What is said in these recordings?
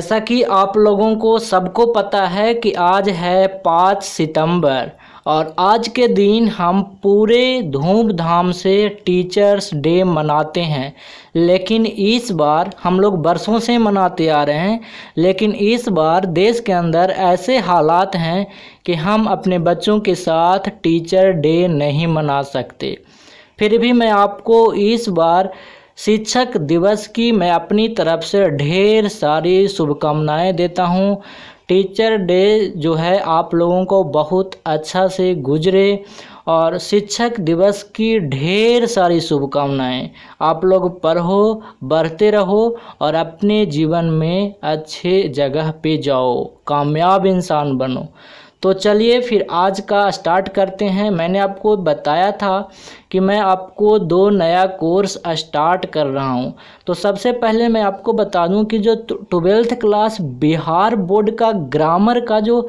जैसा कि आप लोगों को सबको पता है कि आज है पाँच सितंबर और आज के दिन हम पूरे धूमधाम से टीचर्स डे मनाते हैं लेकिन इस बार हम लोग बरसों से मनाते आ रहे हैं लेकिन इस बार देश के अंदर ऐसे हालात हैं कि हम अपने बच्चों के साथ टीचर डे नहीं मना सकते फिर भी मैं आपको इस बार शिक्षक दिवस की मैं अपनी तरफ से ढेर सारी शुभकामनाएं देता हूं टीचर डे जो है आप लोगों को बहुत अच्छा से गुजरे और शिक्षक दिवस की ढेर सारी शुभकामनाएं आप लोग पढ़ो बढ़ते रहो और अपने जीवन में अच्छे जगह पे जाओ कामयाब इंसान बनो तो चलिए फिर आज का स्टार्ट करते हैं मैंने आपको बताया था कि मैं आपको दो नया कोर्स स्टार्ट कर रहा हूं तो सबसे पहले मैं आपको बता दूं कि जो ट्वेल्थ क्लास बिहार बोर्ड का ग्रामर का जो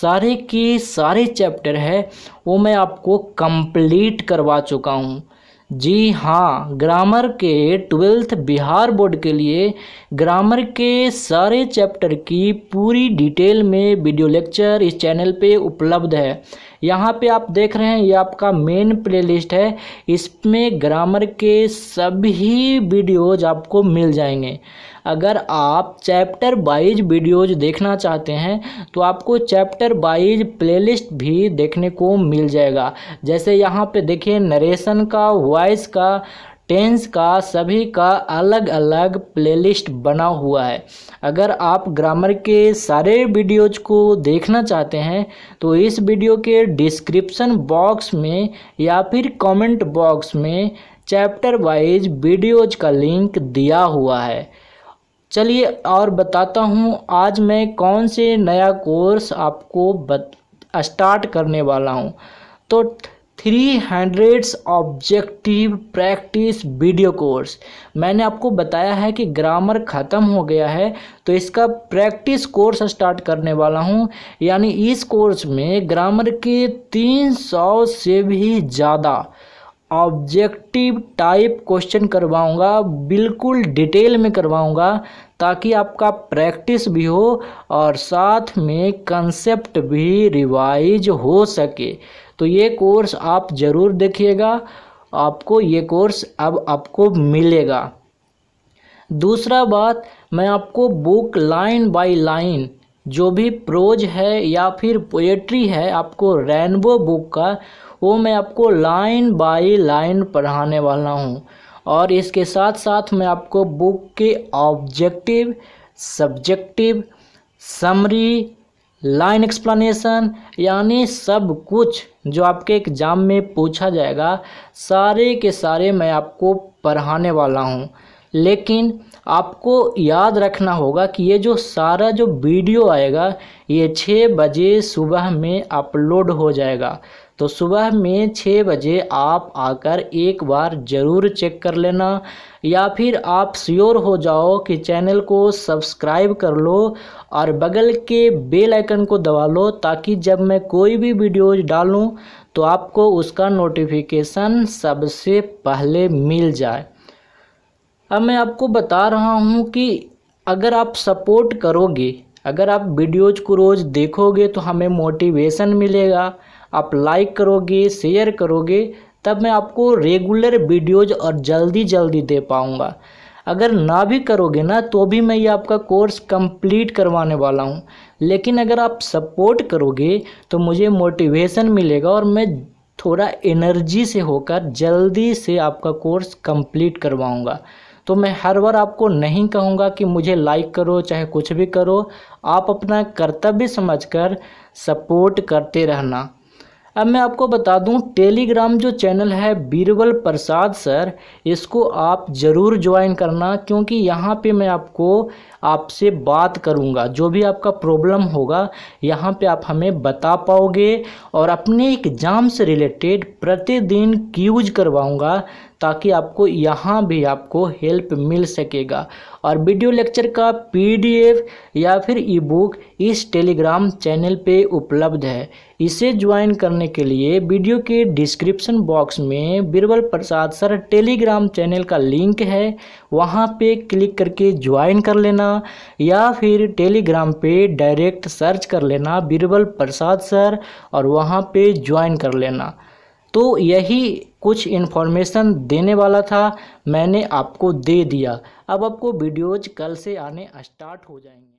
सारे की सारे चैप्टर है वो मैं आपको कंप्लीट करवा चुका हूं जी हाँ ग्रामर के ट्वेल्थ बिहार बोर्ड के लिए ग्रामर के सारे चैप्टर की पूरी डिटेल में वीडियो लेक्चर इस चैनल पे उपलब्ध है यहाँ पे आप देख रहे हैं ये आपका मेन प्लेलिस्ट है इसमें ग्रामर के सभी वीडियोज आपको मिल जाएंगे अगर आप चैप्टर वाइज वीडियोज देखना चाहते हैं तो आपको चैप्टर वाइज प्लेलिस्ट भी देखने को मिल जाएगा जैसे यहाँ पे देखिए नरेशन का वॉइस का टेंस का सभी का अलग अलग प्लेलिस्ट बना हुआ है अगर आप ग्रामर के सारे वीडियोज को देखना चाहते हैं तो इस वीडियो के डिस्क्रिप्शन बॉक्स में या फिर कमेंट बॉक्स में चैप्टर वाइज वीडियोज का लिंक दिया हुआ है चलिए और बताता हूँ आज मैं कौन से नया कोर्स आपको बत, स्टार्ट करने वाला हूँ तो three hundreds objective practice video course मैंने आपको बताया है कि ग्रामर ख़त्म हो गया है तो इसका प्रैक्टिस कोर्स स्टार्ट करने वाला हूँ यानी इस कोर्स में ग्रामर के तीन सौ से भी ज़्यादा ऑब्जेक्टिव टाइप क्वेश्चन करवाऊंगा बिल्कुल डिटेल में करवाऊंगा ताकि आपका प्रैक्टिस भी हो और साथ में कंसेप्ट भी रिवाइज हो सके तो ये कोर्स आप ज़रूर देखिएगा आपको ये कोर्स अब आपको मिलेगा दूसरा बात मैं आपको बुक लाइन बाय लाइन जो भी प्रोज है या फिर पोएट्री है आपको रेनबो बुक का वो मैं आपको लाइन बाय लाइन पढ़ाने वाला हूँ और इसके साथ साथ मैं आपको बुक के objective subjective summary line explanation यानी सब कुछ जो आपके एग्ज़ाम में पूछा जाएगा सारे के सारे मैं आपको पढ़ाने वाला हूँ लेकिन आपको याद रखना होगा कि ये जो सारा जो वीडियो आएगा ये छः बजे सुबह में अपलोड हो जाएगा तो सुबह में छः बजे आप आकर एक बार ज़रूर चेक कर लेना या फिर आप श्योर हो जाओ कि चैनल को सब्सक्राइब कर लो और बगल के बेल आइकन को दबा लो ताकि जब मैं कोई भी वीडियोज डालूं तो आपको उसका नोटिफिकेशन सबसे पहले मिल जाए अब मैं आपको बता रहा हूँ कि अगर आप सपोर्ट करोगे अगर आप वीडियोज को रोज़ देखोगे तो हमें मोटिवेशन मिलेगा आप लाइक करोगे शेयर करोगे तब मैं आपको रेगुलर वीडियोज और जल्दी जल्दी दे पाऊँगा अगर ना भी करोगे ना तो भी मैं ये आपका कोर्स कंप्लीट करवाने वाला हूँ लेकिन अगर आप सपोर्ट करोगे तो मुझे मोटिवेशन मिलेगा और मैं थोड़ा एनर्जी से होकर जल्दी से आपका कोर्स कंप्लीट करवाऊँगा तो मैं हर बार आपको नहीं कहूँगा कि मुझे लाइक करो चाहे कुछ भी करो आप अपना कर्तव्य समझकर सपोर्ट करते रहना अब मैं आपको बता दूं टेलीग्राम जो चैनल है बीरबल प्रसाद सर इसको आप ज़रूर ज्वाइन करना क्योंकि यहाँ पे मैं आपको आपसे बात करूँगा जो भी आपका प्रॉब्लम होगा यहाँ पे आप हमें बता पाओगे और अपने एग्ज़ाम से रिलेटेड प्रतिदिन क्यूज करवाऊँगा ताकि आपको यहाँ भी आपको हेल्प मिल सकेगा और वीडियो लेक्चर का पीडीएफ या फिर ई बुक इस टेलीग्राम चैनल पे उपलब्ध है इसे ज्वाइन करने के लिए वीडियो के डिस्क्रिप्शन बॉक्स में Birbal Prasad sir Telegram channel का लिंक है वहाँ पे क्लिक करके ज्वाइन कर लेना या फिर टेलीग्राम पे डायरेक्ट सर्च कर लेना बीरबल प्रसाद सर और वहाँ पे ज्वाइन कर लेना तो यही कुछ इन्फॉर्मेशन देने वाला था मैंने आपको दे दिया अब आपको वीडियोज कल से आने स्टार्ट हो जाएंगे